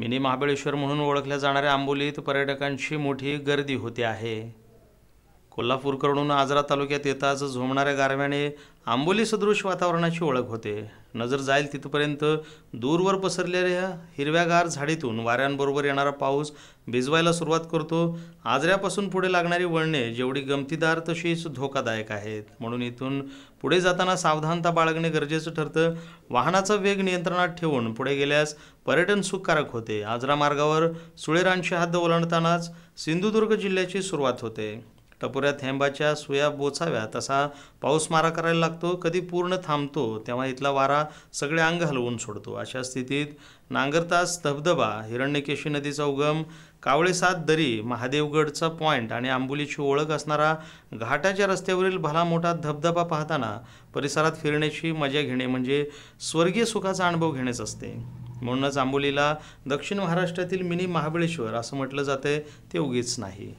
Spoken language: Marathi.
मिनी महाबळेश्वर म्हणून ओळखल्या जाणाऱ्या आंबोलीत पर्यटकांची मोठी गर्दी होते आहे कोल्हापूरकडून आजरा तालुक्यात येताच झोमणाऱ्या गारव्याने आंबोली सदृश वातावरणाची ओळख होते नजर जाईल तिथपर्यंत दूरवर पसरलेल्या हिरव्यागार झाडीतून वाऱ्यांबरोबर येणारा पाऊस भिजवायला सुरुवात करतो आजऱ्यापासून पुढे लागणारी वळणे जेवढी गमतीदार तशीच धोकादायक आहेत म्हणून इथून पुढे जाताना सावधानता बाळगणे गरजेचं ठरतं वाहनाचा वेग नियंत्रणात ठेवून पुढे गेल्यास पर्यटन सुखकारक होते आजरा मार्गावर सुळेरांची हद्द ओलांडतानाच सिंधुदुर्ग जिल्ह्याची सुरुवात होते टपोऱ्यात थेंबाच्या सुया बोचाव्या तसा पाऊस मारा करायला लागतो कधी पूर्ण थांबतो तेव्हा इथला वारा सगळे अंग हलवून सोडतो अशा स्थितीत नांगरतास धबधबा हिरण्यकेशी नदीचा उगम कावळेसात दरी महादेवगडचा पॉईंट आणि आंबोलीची ओळख असणारा घाटाच्या रस्त्यावरील भला मोठा धबधबा पाहताना परिसरात फिरण्याची मजा घेणे म्हणजे स्वर्गीय सुखाचा अनुभव घेणेच असते म्हणूनच आंबोलीला दक्षिण महाराष्ट्रातील मिनी महाबळेश्वर असं म्हटलं जाते ते उगीच नाही